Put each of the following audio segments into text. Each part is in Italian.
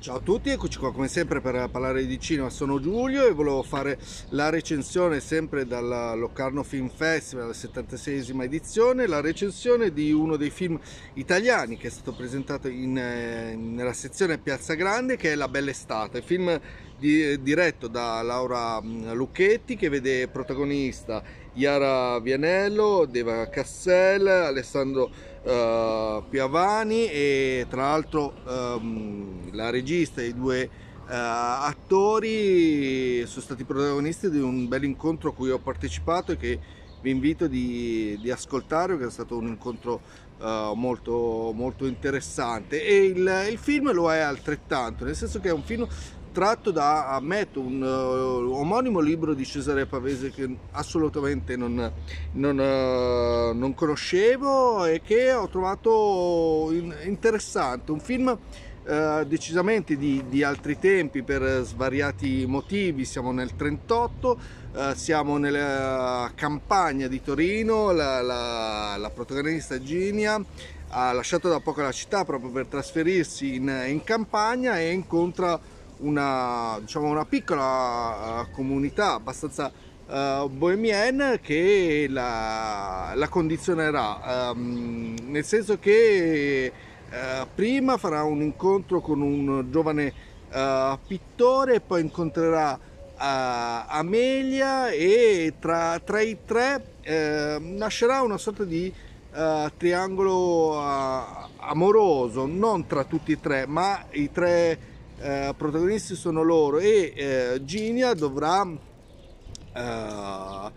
Ciao a tutti, eccoci qua come sempre per parlare di cinema, sono Giulio e volevo fare la recensione sempre dal Locarno Film Festival, 76esima edizione, la recensione di uno dei film italiani che è stato presentato in, eh, nella sezione Piazza Grande che è La Bella Estate, film di, eh, diretto da Laura mm, Lucchetti che vede protagonista Iara Vianello, Deva Cassel, Alessandro uh, Piavani e tra l'altro um, la regista e i due Uh, attori sono stati protagonisti di un bel incontro a cui ho partecipato e che vi invito di, di ascoltare perché è stato un incontro uh, molto, molto interessante e il, il, film lo è altrettanto nel senso che è un film tratto da Ammetto, un uh, omonimo libro di Cesare Pavese che assolutamente non, non, uh, non conoscevo e che ho trovato in, interessante. Un film Uh, decisamente di, di, altri tempi per svariati motivi. Siamo nel 38, uh, siamo nella campagna di Torino, la, la, la, protagonista Ginia ha lasciato da poco la città proprio per trasferirsi in, in campagna e incontra una, diciamo, una piccola eh, comunità abbastanza uh, eh, bohemienne che la, la condizionerà, um, nel senso che uh, prima farà un incontro con un giovane uh, pittore, poi incontrerà Amelia e tra, tra i tre ehm, nascerà una sorta di triangolo amoroso, non tra tutti e tre, ma i tre eh, protagonisti sono loro e eh, Ginia dovrà eh,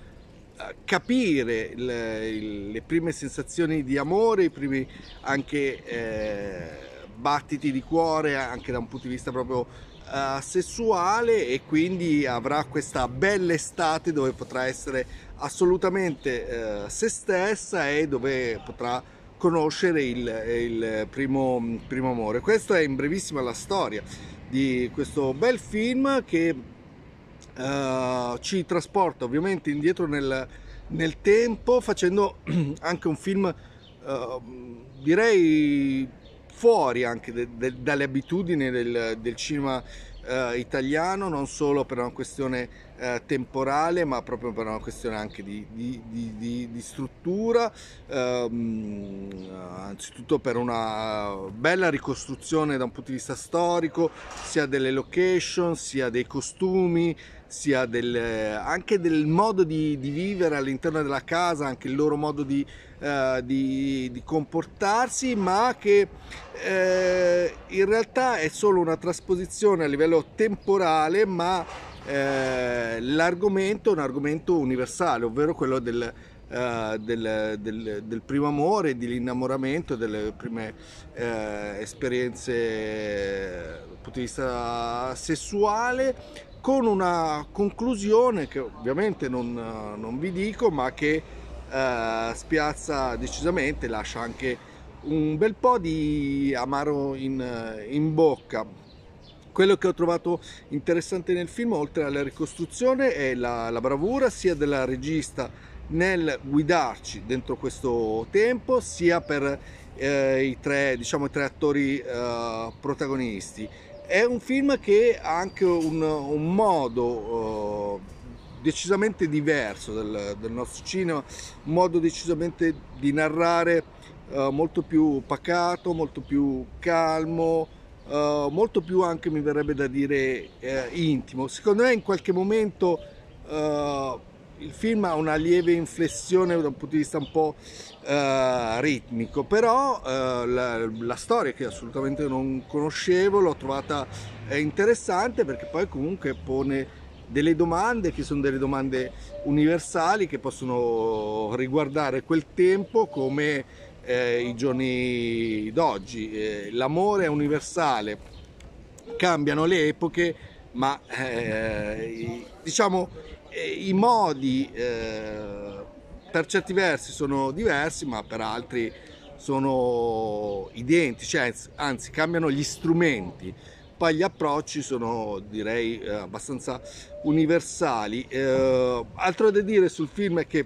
capire le, le, prime sensazioni di amore, i primi anche eh, battiti di cuore anche da un punto di vista proprio eh, sessuale e quindi avrà questa bella estate dove potrà essere assolutamente eh, se stessa e dove potrà conoscere il, il primo, primo amore. Questa è in brevissima la storia di questo bel film che uh, ci trasporta ovviamente indietro nel, nel, tempo facendo anche un film uh, direi fuori anche de, de, dalle abitudini del, del cinema eh, italiano non solo per una questione eh, temporale ma proprio per una questione anche di, di, di, di struttura, ehm, eh, anzitutto per una bella ricostruzione da un punto di vista storico, sia delle location, sia dei costumi, sia del, eh, anche del modo di, di, vivere all'interno della casa, anche il loro modo di, eh, di, di comportarsi, ma che eh, in realtà è solo una trasposizione a livello temporale, ma eh, l'argomento è un argomento universale, ovvero quello del, Uh, del, del, del, primo amore, dell'innamoramento, delle prime uh, esperienze dal punto di vista sessuale, con una conclusione che ovviamente non, non vi dico ma che eh, spiazza decisamente, lascia anche un bel po' di amaro in, in bocca. Quello che ho trovato interessante nel film, oltre alla ricostruzione, è la, la bravura sia della regista nel guidarci dentro questo tempo, sia per eh, i, tre, diciamo, i tre attori eh, protagonisti. È un film che ha anche un, un modo uh, decisamente diverso del, del, nostro cinema, un modo decisamente di narrare uh, molto più pacato, molto più calmo, uh, molto più anche mi verrebbe da dire intimo. Secondo me in qualche momento il film ha una lieve inflessione da un punto di vista un po' eh, ritmico, però eh, la, la, storia che assolutamente non conoscevo l'ho trovata interessante perché poi comunque pone delle domande che sono delle domande universali che possono riguardare quel tempo come eh, i giorni d'oggi. Eh, l'amore è universale, cambiano le epoche, ma eh, diciamo i modi eh, per certi versi sono diversi, ma per altri sono identici, anzi, cioè, anzi cambiano gli strumenti. Poi gli approcci sono direi eh, abbastanza universali. Eh, altro da dire sul film è che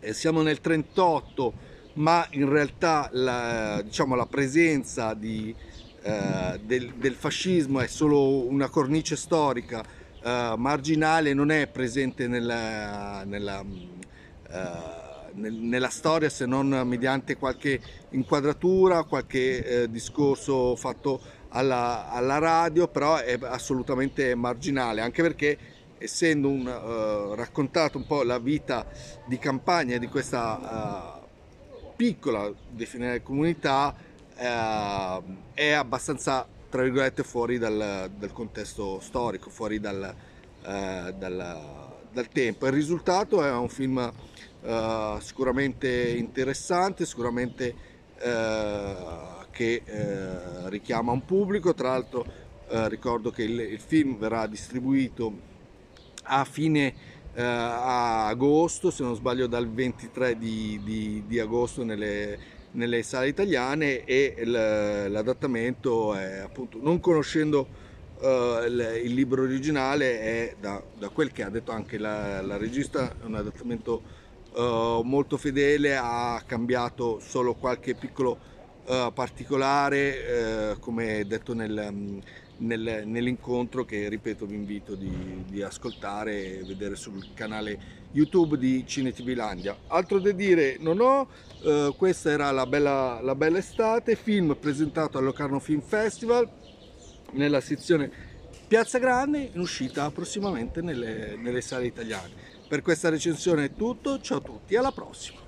eh, siamo nel 38 ma in realtà la, diciamo, la presenza di, eh, del, del, fascismo è solo una cornice storica eh, marginale, non è presente nella, nella, uh, nel, nella, storia se non mediante qualche inquadratura, qualche eh, discorso fatto alla, alla, radio, però è assolutamente marginale, anche perché essendo un, raccontato un po' la vita di campagna di questa piccola definire comunità eh, è abbastanza tra virgolette fuori dal, dal contesto storico, fuori dal, eh, dal, dal, tempo. Il risultato è un film eh, sicuramente interessante, sicuramente eh, che eh, richiama un pubblico, tra l'altro eh, ricordo che il, il, film verrà distribuito a fine Uh, a agosto, se non sbaglio dal 23 di, di, di agosto nelle nelle sale italiane e l'adattamento è appunto non conoscendo Uh, il, libro originale è, da, da, quel che ha detto anche la, la regista, un adattamento uh, molto fedele, ha cambiato solo qualche piccolo uh, particolare, come detto nel, um, nel, nell'incontro che ripeto vi invito di, di, ascoltare e vedere sul canale YouTube di CineTV Landia. Altro da dire non ho, eh, questa era la bella, la bella estate, film presentato al Locarno Film Festival nella sezione Piazza Grande in uscita prossimamente nelle, nelle sale italiane. Per questa recensione è tutto, ciao a tutti, alla prossima!